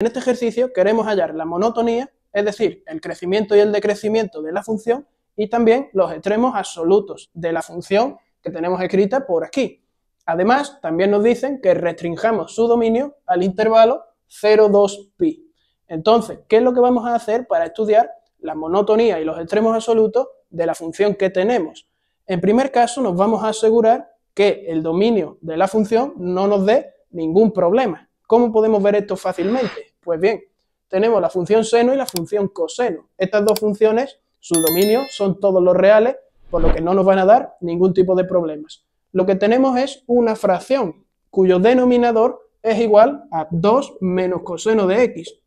En este ejercicio queremos hallar la monotonía, es decir, el crecimiento y el decrecimiento de la función y también los extremos absolutos de la función que tenemos escrita por aquí. Además, también nos dicen que restringamos su dominio al intervalo 0,2pi. Entonces, ¿qué es lo que vamos a hacer para estudiar la monotonía y los extremos absolutos de la función que tenemos? En primer caso, nos vamos a asegurar que el dominio de la función no nos dé ningún problema. ¿Cómo podemos ver esto fácilmente? Pues bien, tenemos la función seno y la función coseno. Estas dos funciones, su dominio, son todos los reales, por lo que no nos van a dar ningún tipo de problemas. Lo que tenemos es una fracción cuyo denominador es igual a 2 menos coseno de x.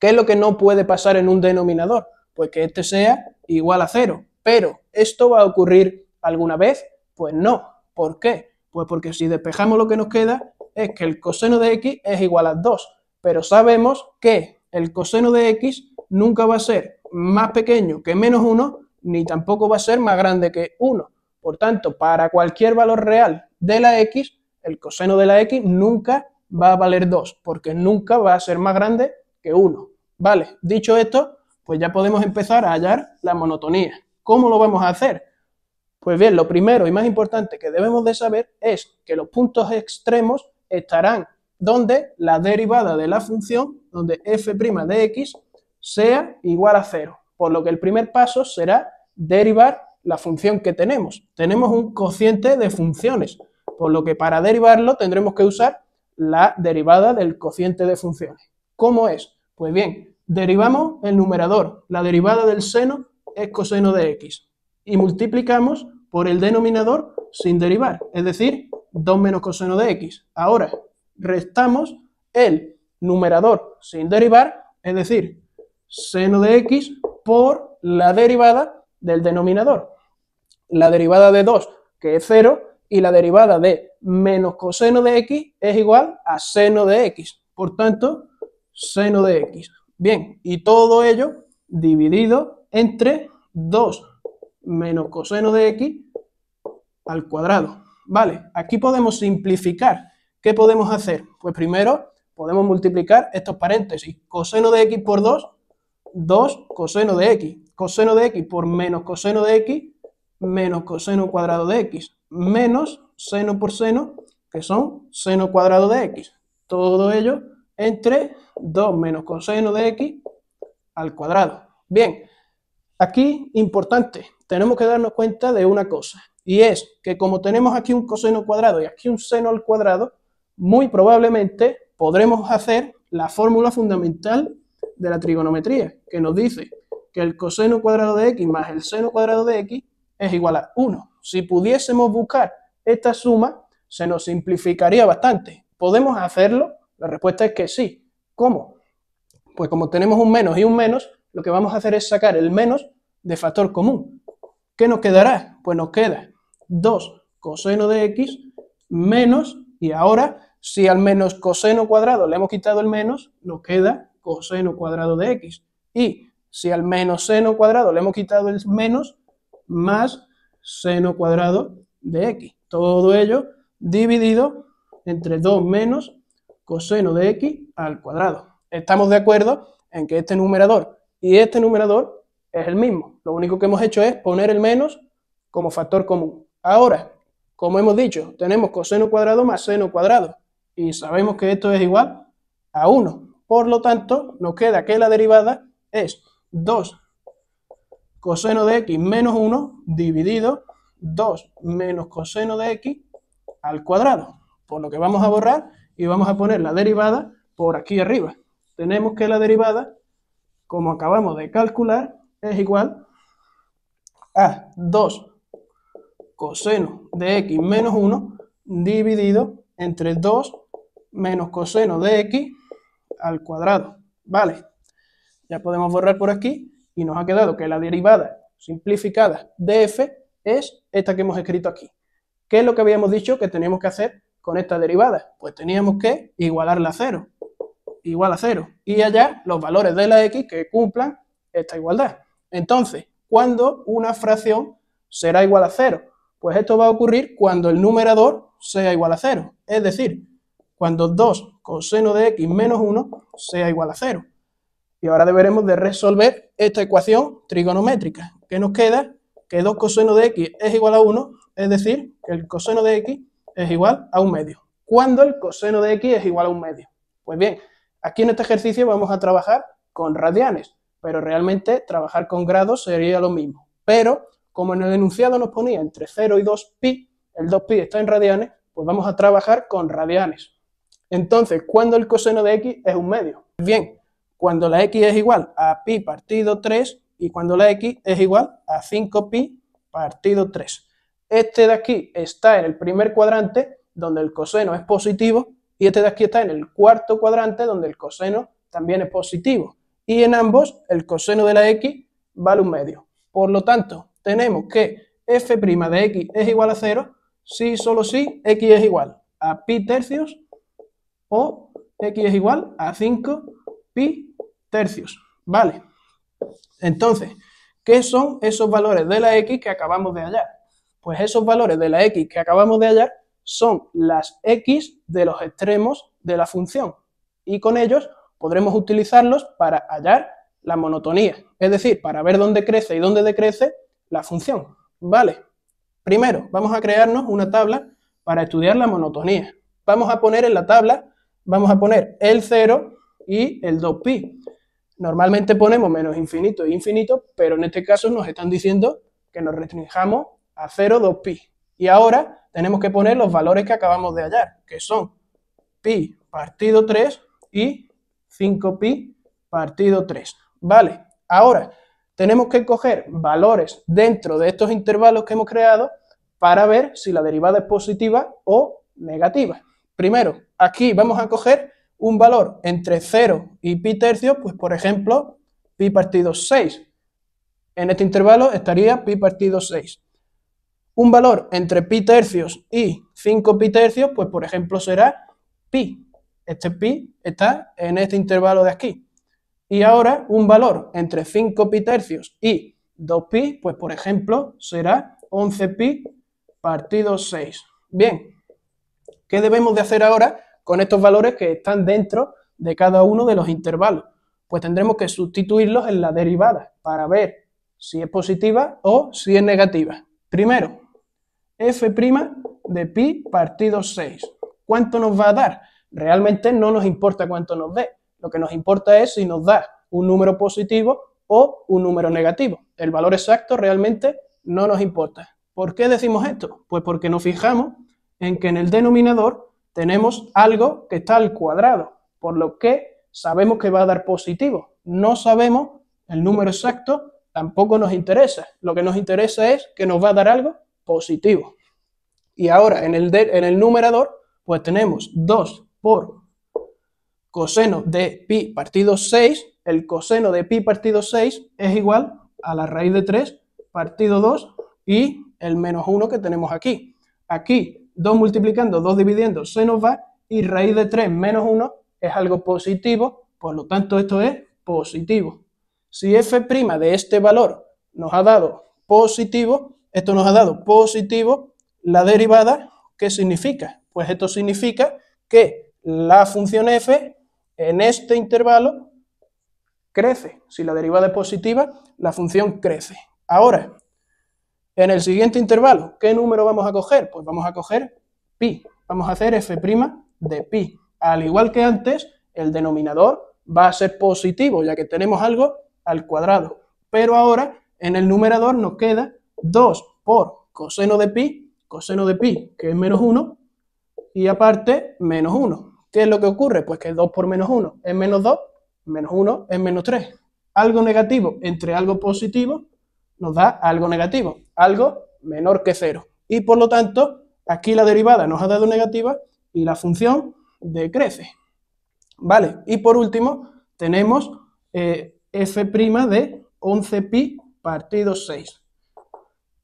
¿Qué es lo que no puede pasar en un denominador? Pues que este sea igual a 0. Pero, ¿esto va a ocurrir alguna vez? Pues no. ¿Por qué? Pues porque si despejamos lo que nos queda es que el coseno de x es igual a 2 pero sabemos que el coseno de x nunca va a ser más pequeño que menos 1, ni tampoco va a ser más grande que 1. Por tanto, para cualquier valor real de la x, el coseno de la x nunca va a valer 2, porque nunca va a ser más grande que 1. Vale, dicho esto, pues ya podemos empezar a hallar la monotonía. ¿Cómo lo vamos a hacer? Pues bien, lo primero y más importante que debemos de saber es que los puntos extremos estarán donde la derivada de la función, donde f' de x, sea igual a 0. Por lo que el primer paso será derivar la función que tenemos. Tenemos un cociente de funciones, por lo que para derivarlo tendremos que usar la derivada del cociente de funciones. ¿Cómo es? Pues bien, derivamos el numerador, la derivada del seno es coseno de x, y multiplicamos por el denominador sin derivar, es decir, 2 menos coseno de x. Ahora, restamos el numerador sin derivar, es decir, seno de x por la derivada del denominador. La derivada de 2, que es 0, y la derivada de menos coseno de x es igual a seno de x. Por tanto, seno de x. Bien, y todo ello dividido entre 2 menos coseno de x al cuadrado. Vale, aquí podemos simplificar ¿Qué podemos hacer? Pues primero podemos multiplicar estos paréntesis. Coseno de x por 2, 2 coseno de x. Coseno de x por menos coseno de x, menos coseno cuadrado de x. Menos seno por seno, que son seno cuadrado de x. Todo ello entre 2 menos coseno de x al cuadrado. Bien, aquí importante, tenemos que darnos cuenta de una cosa. Y es que como tenemos aquí un coseno cuadrado y aquí un seno al cuadrado, muy probablemente podremos hacer la fórmula fundamental de la trigonometría, que nos dice que el coseno cuadrado de x más el seno cuadrado de x es igual a 1. Si pudiésemos buscar esta suma, se nos simplificaría bastante. ¿Podemos hacerlo? La respuesta es que sí. ¿Cómo? Pues como tenemos un menos y un menos, lo que vamos a hacer es sacar el menos de factor común. ¿Qué nos quedará? Pues nos queda 2 coseno de x menos y ahora, si al menos coseno cuadrado le hemos quitado el menos, nos queda coseno cuadrado de x. Y si al menos seno cuadrado le hemos quitado el menos, más seno cuadrado de x. Todo ello dividido entre 2 menos coseno de x al cuadrado. Estamos de acuerdo en que este numerador y este numerador es el mismo. Lo único que hemos hecho es poner el menos como factor común. Ahora, como hemos dicho, tenemos coseno cuadrado más seno cuadrado y sabemos que esto es igual a 1. Por lo tanto, nos queda que la derivada es 2 coseno de x menos 1 dividido 2 menos coseno de x al cuadrado. Por lo que vamos a borrar y vamos a poner la derivada por aquí arriba. Tenemos que la derivada, como acabamos de calcular, es igual a 2 coseno de x menos 1 dividido entre 2 menos coseno de x al cuadrado. Vale, ya podemos borrar por aquí y nos ha quedado que la derivada simplificada de f es esta que hemos escrito aquí. ¿Qué es lo que habíamos dicho que teníamos que hacer con esta derivada? Pues teníamos que igualarla a cero, igual a cero, y hallar los valores de la x que cumplan esta igualdad. Entonces, ¿cuándo una fracción será igual a cero? Pues esto va a ocurrir cuando el numerador sea igual a 0, es decir, cuando 2 coseno de x menos 1 sea igual a 0. Y ahora deberemos de resolver esta ecuación trigonométrica, que nos queda que 2 coseno de x es igual a 1, es decir, que el coseno de x es igual a un medio. ¿Cuándo el coseno de x es igual a un medio? Pues bien, aquí en este ejercicio vamos a trabajar con radianes, pero realmente trabajar con grados sería lo mismo. Pero como en el enunciado nos ponía entre 0 y 2pi, el 2pi está en radianes, pues vamos a trabajar con radianes. Entonces, ¿cuándo el coseno de x es un medio? Bien, cuando la x es igual a pi partido 3 y cuando la x es igual a 5pi partido 3. Este de aquí está en el primer cuadrante, donde el coseno es positivo, y este de aquí está en el cuarto cuadrante, donde el coseno también es positivo. Y en ambos, el coseno de la x vale un medio. Por lo tanto, tenemos que f' de x es igual a 0 si solo si x es igual a pi tercios o x es igual a 5 pi tercios. Vale, entonces, ¿qué son esos valores de la x que acabamos de hallar? Pues esos valores de la x que acabamos de hallar son las x de los extremos de la función y con ellos podremos utilizarlos para hallar la monotonía, es decir, para ver dónde crece y dónde decrece la función. Vale, primero vamos a crearnos una tabla para estudiar la monotonía. Vamos a poner en la tabla, vamos a poner el 0 y el 2pi. Normalmente ponemos menos infinito e infinito, pero en este caso nos están diciendo que nos restringamos a 0, 2pi. Y ahora tenemos que poner los valores que acabamos de hallar, que son pi partido 3 y 5pi partido 3. Vale, ahora tenemos que coger valores dentro de estos intervalos que hemos creado para ver si la derivada es positiva o negativa. Primero, aquí vamos a coger un valor entre 0 y pi tercios, pues por ejemplo, pi partido 6. En este intervalo estaría pi partido 6. Un valor entre pi tercios y 5 pi tercios, pues por ejemplo será pi. Este pi está en este intervalo de aquí. Y ahora un valor entre 5 pi tercios y 2 pi, pues por ejemplo será 11 pi partido 6. Bien, ¿qué debemos de hacer ahora con estos valores que están dentro de cada uno de los intervalos? Pues tendremos que sustituirlos en la derivada para ver si es positiva o si es negativa. Primero, f' de pi partido 6. ¿Cuánto nos va a dar? Realmente no nos importa cuánto nos dé. Lo que nos importa es si nos da un número positivo o un número negativo. El valor exacto realmente no nos importa. ¿Por qué decimos esto? Pues porque nos fijamos en que en el denominador tenemos algo que está al cuadrado, por lo que sabemos que va a dar positivo. No sabemos el número exacto, tampoco nos interesa. Lo que nos interesa es que nos va a dar algo positivo. Y ahora en el, en el numerador, pues tenemos 2 por coseno de pi partido 6, el coseno de pi partido 6 es igual a la raíz de 3 partido 2 y el menos 1 que tenemos aquí. Aquí 2 multiplicando, 2 dividiendo se nos va y raíz de 3 menos 1 es algo positivo, por lo tanto esto es positivo. Si f' de este valor nos ha dado positivo, esto nos ha dado positivo, la derivada, ¿qué significa? Pues esto significa que la función f en este intervalo crece. Si la derivada es positiva, la función crece. Ahora, en el siguiente intervalo, ¿qué número vamos a coger? Pues vamos a coger pi. Vamos a hacer f' de pi. Al igual que antes, el denominador va a ser positivo, ya que tenemos algo al cuadrado. Pero ahora, en el numerador nos queda 2 por coseno de pi, coseno de pi, que es menos 1, y aparte, menos 1. ¿Qué es lo que ocurre? Pues que 2 por menos 1 es menos 2, menos 1 es menos 3. Algo negativo entre algo positivo nos da algo negativo, algo menor que 0. Y por lo tanto, aquí la derivada nos ha dado negativa y la función decrece. ¿Vale? Y por último, tenemos eh, f' de 11pi partido 6.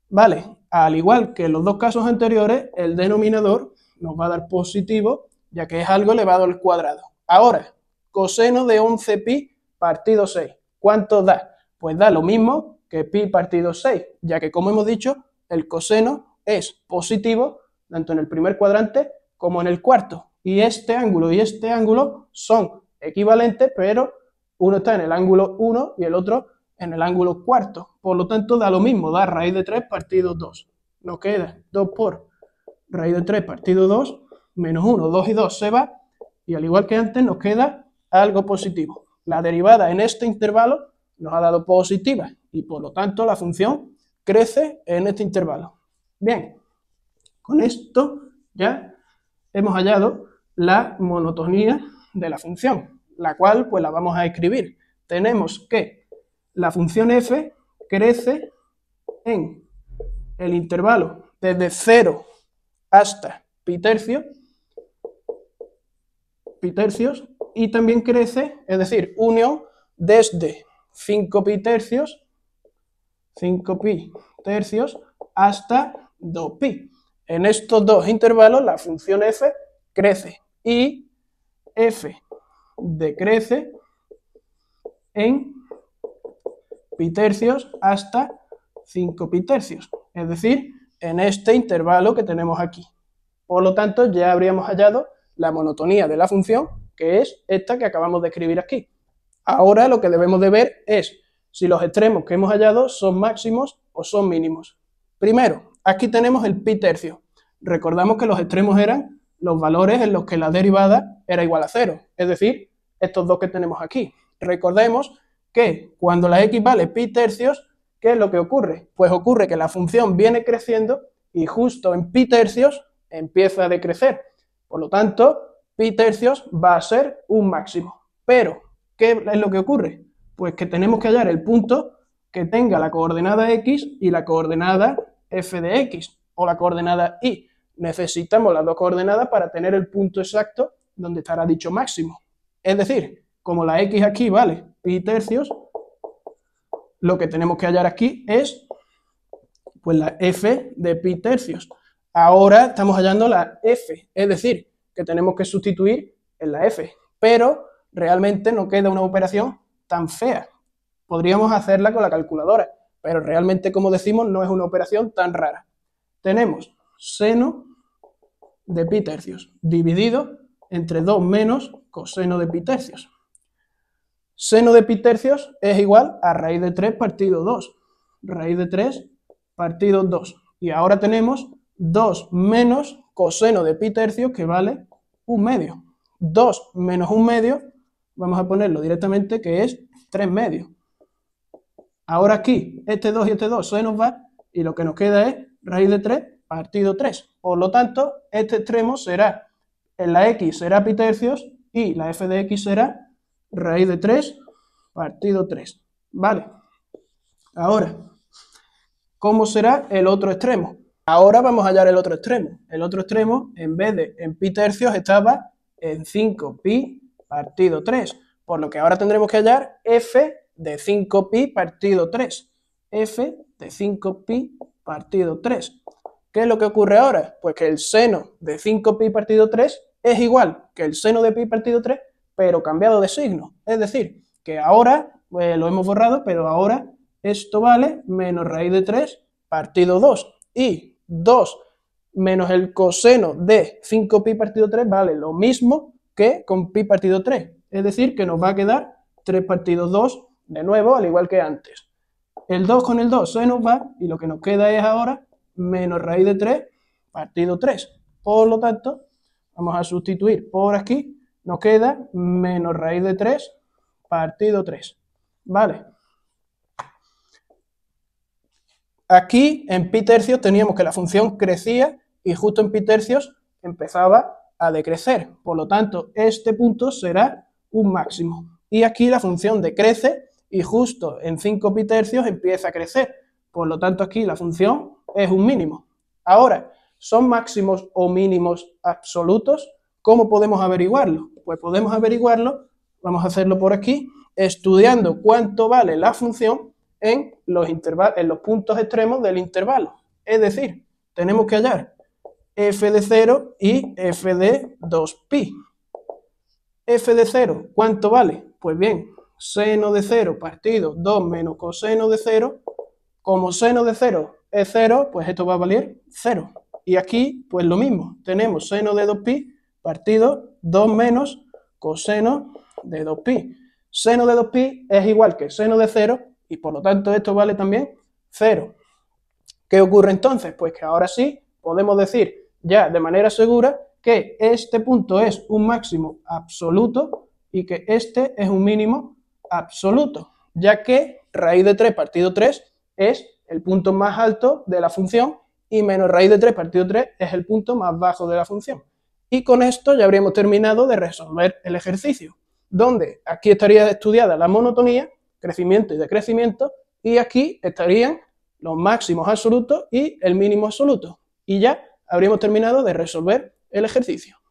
¿Vale? Al igual que en los dos casos anteriores, el denominador nos va a dar positivo ya que es algo elevado al cuadrado. Ahora, coseno de 11 pi partido 6. ¿Cuánto da? Pues da lo mismo que pi partido 6, ya que como hemos dicho, el coseno es positivo tanto en el primer cuadrante como en el cuarto. Y este ángulo y este ángulo son equivalentes, pero uno está en el ángulo 1 y el otro en el ángulo cuarto. Por lo tanto, da lo mismo, da raíz de 3 partido 2. Nos queda 2 por raíz de 3 partido 2 menos 1, 2 y 2 se va, y al igual que antes nos queda algo positivo. La derivada en este intervalo nos ha dado positiva, y por lo tanto la función crece en este intervalo. Bien, con esto ya hemos hallado la monotonía de la función, la cual pues la vamos a escribir. Tenemos que la función f crece en el intervalo desde 0 hasta pi tercio pi tercios y también crece, es decir, unión desde 5 pi tercios, 5 pi tercios hasta 2 pi. En estos dos intervalos la función f crece y f decrece en pi tercios hasta 5 pi tercios, es decir, en este intervalo que tenemos aquí. Por lo tanto, ya habríamos hallado la monotonía de la función, que es esta que acabamos de escribir aquí. Ahora lo que debemos de ver es si los extremos que hemos hallado son máximos o son mínimos. Primero, aquí tenemos el pi tercio. Recordamos que los extremos eran los valores en los que la derivada era igual a cero, es decir, estos dos que tenemos aquí. Recordemos que cuando la x vale pi tercios, ¿qué es lo que ocurre? Pues ocurre que la función viene creciendo y justo en pi tercios empieza a decrecer. Por lo tanto, pi tercios va a ser un máximo. Pero, ¿qué es lo que ocurre? Pues que tenemos que hallar el punto que tenga la coordenada x y la coordenada f de x o la coordenada y. Necesitamos las dos coordenadas para tener el punto exacto donde estará dicho máximo. Es decir, como la x aquí vale pi tercios, lo que tenemos que hallar aquí es pues la f de pi tercios. Ahora estamos hallando la F, es decir, que tenemos que sustituir en la F, pero realmente no queda una operación tan fea. Podríamos hacerla con la calculadora, pero realmente, como decimos, no es una operación tan rara. Tenemos seno de pi tercios dividido entre 2 menos coseno de pi tercios. Seno de pi tercios es igual a raíz de 3 partido 2. Raíz de 3 partido 2. Y ahora tenemos 2 menos coseno de pi tercios, que vale 1 medio. 2 menos 1 medio, vamos a ponerlo directamente que es 3 medios. Ahora aquí, este 2 y este 2 se nos va y lo que nos queda es raíz de 3 partido 3. Por lo tanto, este extremo será, en la x será pi tercios y la f de x será raíz de 3 partido 3. Vale. Ahora, ¿cómo será el otro extremo? Ahora vamos a hallar el otro extremo. El otro extremo, en vez de en pi tercios, estaba en 5pi partido 3. Por lo que ahora tendremos que hallar f de 5pi partido 3. f de 5pi partido 3. ¿Qué es lo que ocurre ahora? Pues que el seno de 5pi partido 3 es igual que el seno de pi partido 3, pero cambiado de signo. Es decir, que ahora pues, lo hemos borrado, pero ahora esto vale menos raíz de 3 partido 2. Y 2 menos el coseno de 5pi partido 3 vale lo mismo que con pi partido 3. Es decir, que nos va a quedar 3 partido 2 de nuevo, al igual que antes. El 2 con el 2 se nos va y lo que nos queda es ahora menos raíz de 3 partido 3. Por lo tanto, vamos a sustituir por aquí, nos queda menos raíz de 3 partido 3. ¿Vale? Aquí en pi tercios teníamos que la función crecía y justo en pi tercios empezaba a decrecer. Por lo tanto, este punto será un máximo. Y aquí la función decrece y justo en 5 pi tercios empieza a crecer. Por lo tanto, aquí la función es un mínimo. Ahora, ¿son máximos o mínimos absolutos? ¿Cómo podemos averiguarlo? Pues podemos averiguarlo, vamos a hacerlo por aquí, estudiando cuánto vale la función en los, en los puntos extremos del intervalo. Es decir, tenemos que hallar f de 0 y f de 2pi. f de 0, ¿cuánto vale? Pues bien, seno de 0 partido 2 menos coseno de 0. Como seno de 0 es 0, pues esto va a valer 0. Y aquí, pues lo mismo, tenemos seno de 2pi partido 2 menos coseno de 2pi. Seno de 2pi es igual que seno de 0 y por lo tanto esto vale también cero. ¿Qué ocurre entonces? Pues que ahora sí podemos decir ya de manera segura que este punto es un máximo absoluto y que este es un mínimo absoluto, ya que raíz de 3 partido 3 es el punto más alto de la función y menos raíz de 3 partido 3 es el punto más bajo de la función. Y con esto ya habríamos terminado de resolver el ejercicio, donde aquí estaría estudiada la monotonía crecimiento y decrecimiento, y aquí estarían los máximos absolutos y el mínimo absoluto. Y ya habríamos terminado de resolver el ejercicio.